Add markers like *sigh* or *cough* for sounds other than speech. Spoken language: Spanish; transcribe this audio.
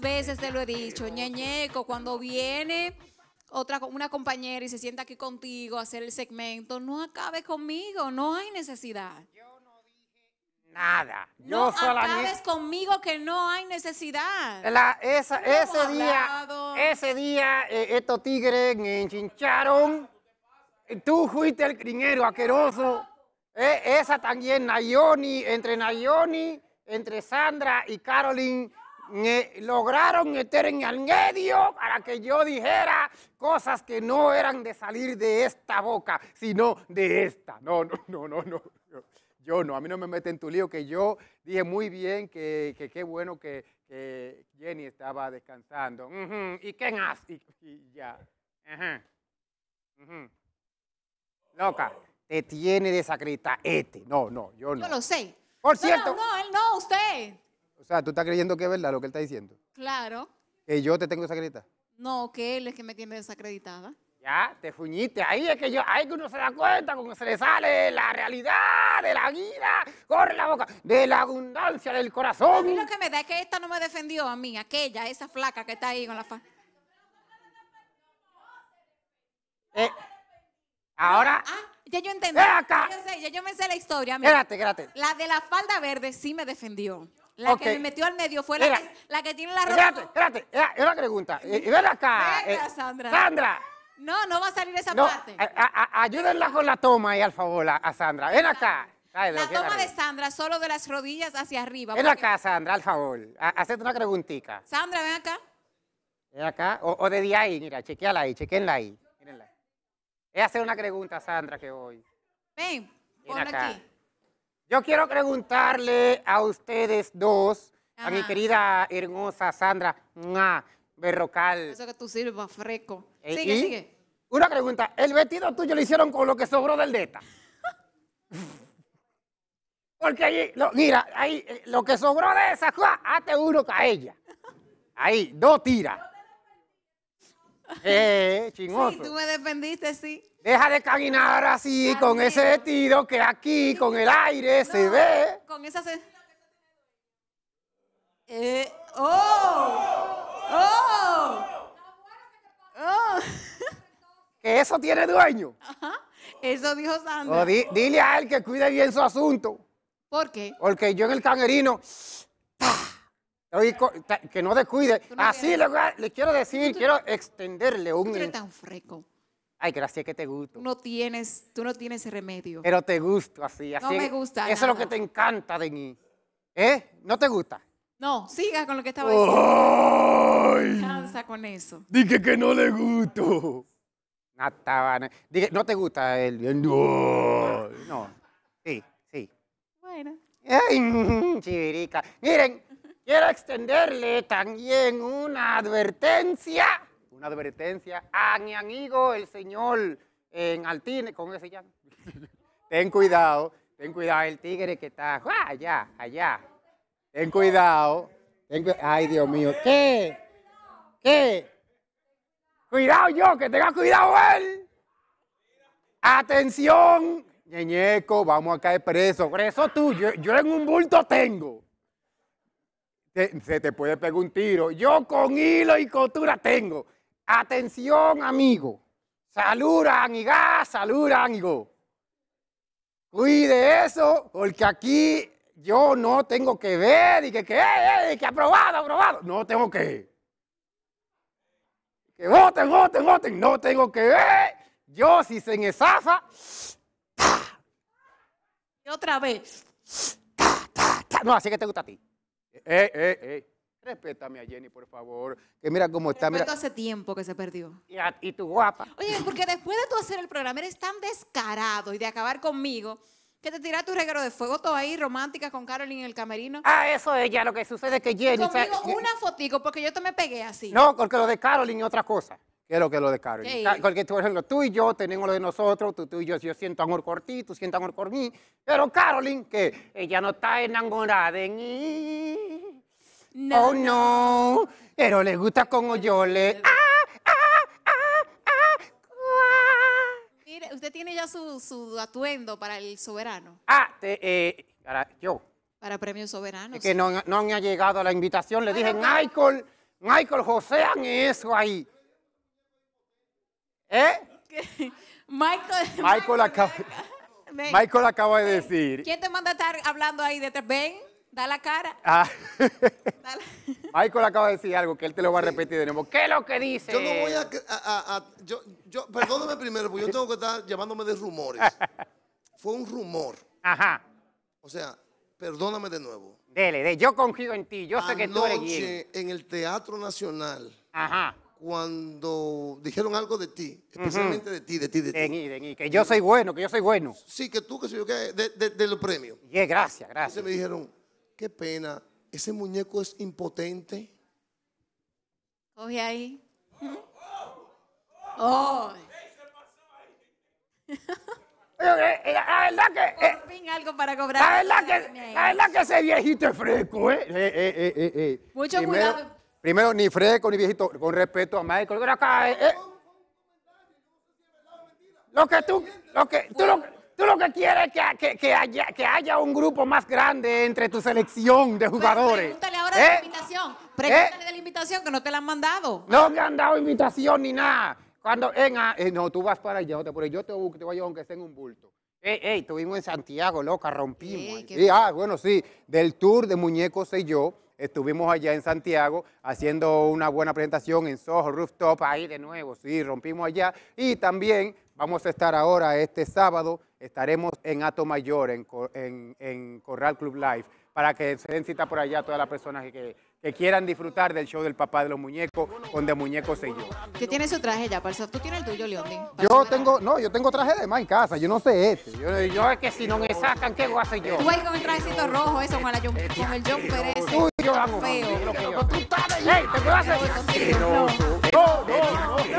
veces te lo he dicho? Ñeñeco, cuando viene otra, una compañera y se sienta aquí contigo a hacer el segmento, no acabe conmigo, no hay necesidad. Yo no dije nada. No, acabes conmigo que no hay necesidad. ese, día, ese, día, eh, estos tigres me enchincharon. Tú fuiste el crinero aqueroso. Eh, esa también, Nayoni, entre Nayoni, entre Sandra y Carolyn lograron meter en el medio para que yo dijera cosas que no eran de salir de esta boca, sino de esta. No, no, no, no, no. Yo no, a mí no me meten tu lío, que yo dije muy bien que qué bueno que, Jenny estaba descansando. ¿Y qué más? Y, ya. Loca, te tiene de este. No, no, yo no. Yo lo sé. Por cierto. No, no, él no, usted. O sea, ¿tú estás creyendo que es verdad lo que él está diciendo? Claro. ¿Que yo te tengo desacreditada? No, que él es que me tiene desacreditada. Ya, te fuñiste. Ahí es que yo, ahí que uno se da cuenta, como se le sale la realidad de la vida, corre la boca, de la abundancia del corazón. A lo que me da es que esta no me defendió a mí, aquella, esa flaca que está ahí con la falda. Eh, ahora. Ah, ya yo entendí. Acá. Ya yo, me sé la historia. Mira. Espérate, quédate. La de la falda verde sí me defendió. La que me metió al medio fue la, que, la que, tiene la ropa. Espérate, espérate, es una pregunta. Y eh, ven acá. Eh, Sandra. Sandra. No, no va a salir esa parte. ayúdenla con la toma ahí, al favor, a, Sandra. Ven acá. la toma de Sandra, solo de las rodillas hacia arriba. Ven acá, Sandra, al favor. Hacete una preguntita. Sandra, ven acá. Ven acá. O, de día ahí, mira, chequeala ahí, chequenla ahí. Mírenla. Es hacer una pregunta, Sandra, que voy. Ven, ven aquí. Yo quiero preguntarle a ustedes dos, a mi querida hermosa Sandra Berrocal. Eso que tú sirvas, freco. Eh, sigue, sigue. Una pregunta, ¿el vestido tuyo lo hicieron con lo que sobró del DETA? *laughs* Porque ahí, mira, ahí eh, lo que sobró de esa, hazte uno con ella. Ahí, dos tiras. Eh, *laughs* chingoso. Sí, tú me defendiste, sí. Deja de caminar así, con ese vestido que aquí, con el aire, se ve. Con esa... Eh, ¡Oh! ¡Oh! ¡Oh! ¿Que eso tiene dueño? Ajá, eso dijo Sandra. dile a él que cuide bien su asunto. ¿Por qué? Porque yo en el canerino *sniffs* ¡pah! que no descuide. Así le, quiero decir, quiero extenderle un... Tú eres tan freco. Ay, gracias que te gusto. No tienes, tú no tienes remedio. Pero te gusto así, así. No me gusta. Eso es lo que te encanta de mí. ¿Eh? ¿No te gusta? No, siga con lo que estaba diciendo. Cansa con eso. Dije que no le gusto. Natabana. Dije, no te gusta el. No. Sí, sí. Bueno. Ay, mm, Miren, Quiero extenderle también una advertencia, una advertencia a mi amigo el señor en Altine, ¿cómo se llama? *laughs* ten cuidado, ten cuidado, el tigre que está ah, allá, allá. Ten cuidado, ay Dios mío, ¿qué? ¿Qué? Cuidado yo, que tenga cuidado él. Atención, ñeñeco, vamos a caer preso. Preso tú, yo, yo en un bulto tengo se te puede pegar un tiro. Yo con hilo y costura tengo. Atención, amigo. Salud, amiga, salud, amigo. Cuide eso, porque aquí yo no tengo que ver y que, que, eh, eh que aprobado, aprobado. No tengo que. Que voten, voten, voten. No tengo que ver. Yo, si se me zafa. Y otra vez. No, así que te gusta a ti. Eh, eh, eh. Respétame a Jenny, por favor. Que mira cómo está. Mira. hace tiempo que se perdió. Y, a, y, tu guapa. Oye, porque después de tú hacer el programa, eres tan descarado y de acabar conmigo que te tiras tu reguero de fuego todo ahí, romántica, con Carolyn en el camerino. Ah, eso es ya lo que sucede que Jenny. Conmigo una fotico, porque yo te me pegué así. No, porque lo de Carolyn y otra cosa. Quiero que lo de Carolyn. Ah, porque tú, tú y yo tenemos lo de nosotros, tú, tú y yo, yo siento amor por ti, tú sientes amor por mí, pero Carolyn, que ella no está enamorada de mí. Oh, no, pero le gusta como yo le... Ah, ah, ah, ah Mire, usted tiene ya su, atuendo para el soberano. Ah, eh, para yo. Para premio soberano. Es que no, no me ha llegado la invitación, le dije, Michael, Michael, josean eso ahí. ¿Eh? *laughs* Michael, Michael, acaba, Michael acaba de decir. ¿Quién te manda a estar hablando ahí detrás? Ven, da la cara. Ah. *laughs* *laughs* Michael acaba de decir algo que él te lo va a repetir de nuevo. ¿Qué es lo que dice? Yo no voy a... perdóname primero, porque yo tengo que estar llamándome de rumores. Fue un rumor. Ajá. O sea, perdóname de nuevo. Dele, de, Yo confío en ti. Yo sé que tú eres Anoche, en el Teatro Nacional, Ajá cuando dijeron algo de ti, especialmente de ti, de ti, de ti. De mí, que yo soy bueno, que yo soy bueno. Sí, que tú, que soy yo, que de, de, de los premios. Y yeah, gracias, gracias. se me dijeron, qué pena, ese muñeco es impotente. *laughs* Oye ahí. Oh. Eh, eh, la que. Por eh, fin algo para cobrar. La verdad que, la verdad que ese viejito es fresco, ¿eh? Mucho cuidado. Primero, ni fresco ni viejito, con respeto a Michael. Acá, eh, eh. Lo que tú, lo que, tú lo, tú lo que quieres es que, que, haya, que haya un grupo más grande entre tu selección de pues jugadores. pregúntale ahora de eh, la invitación. Pregúntale de la invitación, que no te la han mandado. No me han dado invitación ni nada. Cuando en ah, no, tú vas para allá, porque yo te te voy a llevar aunque esté en un bulto. Ey, ey, estuvimos en Santiago, loca, rompimos. ah, bueno, sí, del tour de muñecos sé yo Estuvimos allá en Santiago haciendo una buena presentación en Soho Rooftop, ahí de nuevo, sí, rompimos allá. Y también vamos a estar ahora este sábado estaremos en Ato Mayor, en, Corral Club Life para que se den cita por allá todas las personas que, que quieran disfrutar del show del papá de los muñecos, donde muñecos se yo. ¿Qué tiene su traje ya, Parso? ¿Tú tienes el tuyo, León Yo tengo, no, yo tengo traje de más en casa, yo no sé este. Yo, es que si no me sacan, ¿qué voy a hacer yo? Tú vas con el trajecito rojo, eso, con, la, eh, con el John eh, Pérez. Uy, yo feo. tú sabes, te voy